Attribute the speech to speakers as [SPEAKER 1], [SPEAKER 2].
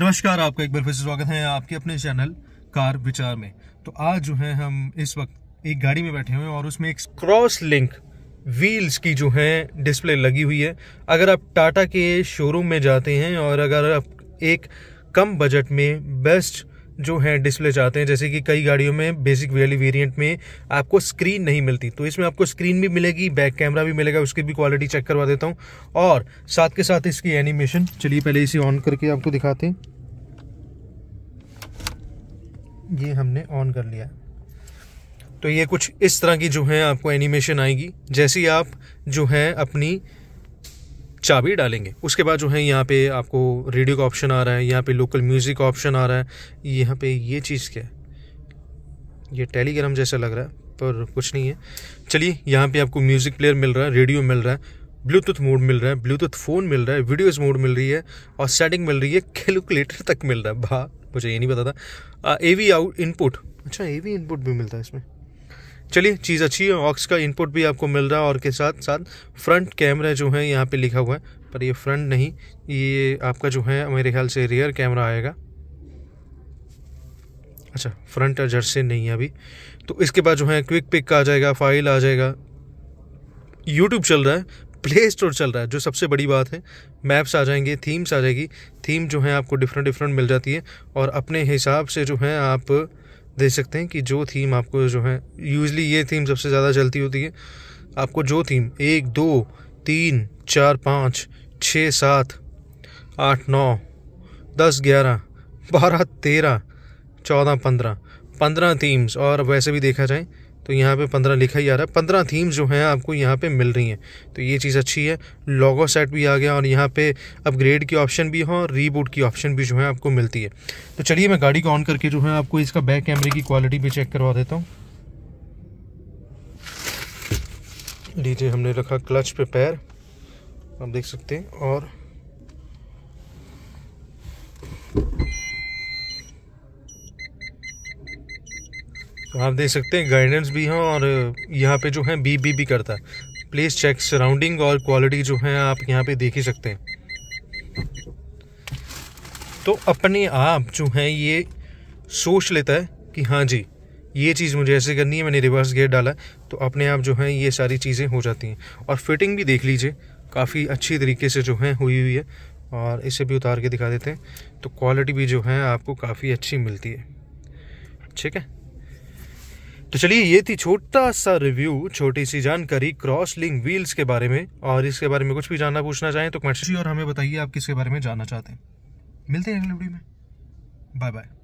[SPEAKER 1] नमस्कार आपका एक बार फिर से स्वागत है आपके अपने चैनल कार विचार में तो आज जो है हम इस वक्त एक गाड़ी में बैठे हुए हैं और उसमें एक क्रॉस लिंक व्हील्स की जो है डिस्प्ले लगी हुई है अगर आप टाटा के शोरूम में जाते हैं और अगर आप एक कम बजट में बेस्ट जो है डिस्प्ले चाहते हैं जैसे कि कई गाड़ियों में बेसिक वाली वेरिएंट में आपको स्क्रीन नहीं मिलती तो इसमें आपको स्क्रीन भी मिलेगी बैक कैमरा भी मिलेगा उसकी भी क्वालिटी चेक करवा देता हूं और साथ के साथ इसकी एनिमेशन चलिए पहले इसे ऑन करके आपको दिखाते हैं ये हमने ऑन कर लिया तो ये कुछ इस तरह की जो है आपको एनिमेशन आएगी जैसे आप जो है अपनी चाबी डालेंगे उसके बाद जो है यहाँ पे आपको रेडियो का ऑप्शन आ रहा है यहाँ पे लोकल म्यूज़िक का ऑप्शन आ रहा है यहाँ पे ये चीज़ क्या है ये टेलीग्राम जैसा लग रहा है पर कुछ नहीं है चलिए यहाँ पे आपको म्यूज़िक प्लेयर मिल रहा है रेडियो मिल रहा है ब्लूटूथ मोड मिल रहा है ब्लूटूथ फ़ोन मिल रहा है वीडियोज़ मोड मिल रही है और सेटिंग मिल रही है कैलकुलेटर तक मिल रहा है भा मुझे ये नहीं पता था ए वी आउट इनपुट अच्छा ए वी इनपुट भी मिलता है इसमें चलिए चीज़ अच्छी है ऑक्स का इनपुट भी आपको मिल रहा है और के साथ साथ फ्रंट कैमरा जो है यहाँ पे लिखा हुआ है पर ये फ्रंट नहीं ये आपका जो है मेरे ख्याल से रियर कैमरा आएगा अच्छा फ्रंट जर्सी नहीं है अभी तो इसके बाद जो है क्विक पिक आ जाएगा फाइल आ जाएगा यूट्यूब चल रहा है प्ले स्टोर चल रहा है जो सबसे बड़ी बात है मैप्स आ जाएंगे थीम्स आ जाएगी थीम जो है आपको डिफरेंट डिफरेंट मिल जाती है और अपने हिसाब से जो है आप देख सकते हैं कि जो थीम आपको जो है यूजली ये थीम सबसे ज़्यादा चलती होती है आपको जो थीम एक दो तीन चार पाँच छः सात आठ नौ दस ग्यारह बारह तेरह चौदह पंद्रह पंद्रह थीम्स और वैसे भी देखा जाए तो यहाँ पे पंद्रह लिखा ही आ रहा है पंद्रह थीम्स जो हैं आपको यहाँ पे मिल रही हैं तो ये चीज़ अच्छी है लॉगो सेट भी आ गया और यहाँ पे अपग्रेड की ऑप्शन भी हो और रीबूट की ऑप्शन भी जो है आपको मिलती है तो चलिए मैं गाड़ी को ऑन करके जो है आपको इसका बैक कैमरे की क्वालिटी भी चेक करवा देता हूँ लीजिए हमने रखा क्लच पे पैर आप देख सकते हैं और आप देख सकते हैं गाइडेंस भी हैं और यहाँ पे जो है बी बी भी करता है प्लेस चेक सराउंडिंग और क्वालिटी जो है आप यहाँ पे देख ही सकते हैं तो अपने आप जो है ये सोच लेता है कि हाँ जी ये चीज़ मुझे ऐसे करनी है मैंने रिवर्स गेयर डाला तो अपने आप जो है ये सारी चीज़ें हो जाती हैं और फिटिंग भी देख लीजिए काफ़ी अच्छी तरीके से जो है हुई हुई है और इसे भी उतार के दिखा देते हैं तो क्वालिटी भी जो है आपको काफ़ी अच्छी मिलती है ठीक है तो चलिए ये थी छोटा सा रिव्यू छोटी सी जानकारी क्रॉस लिंक व्हील्स के बारे में और इसके बारे में कुछ भी जानना पूछना चाहें तो कमेंट और हमें बताइए आप किसके बारे में जानना चाहते हैं मिलते हैं अगले वीडियो में बाय बाय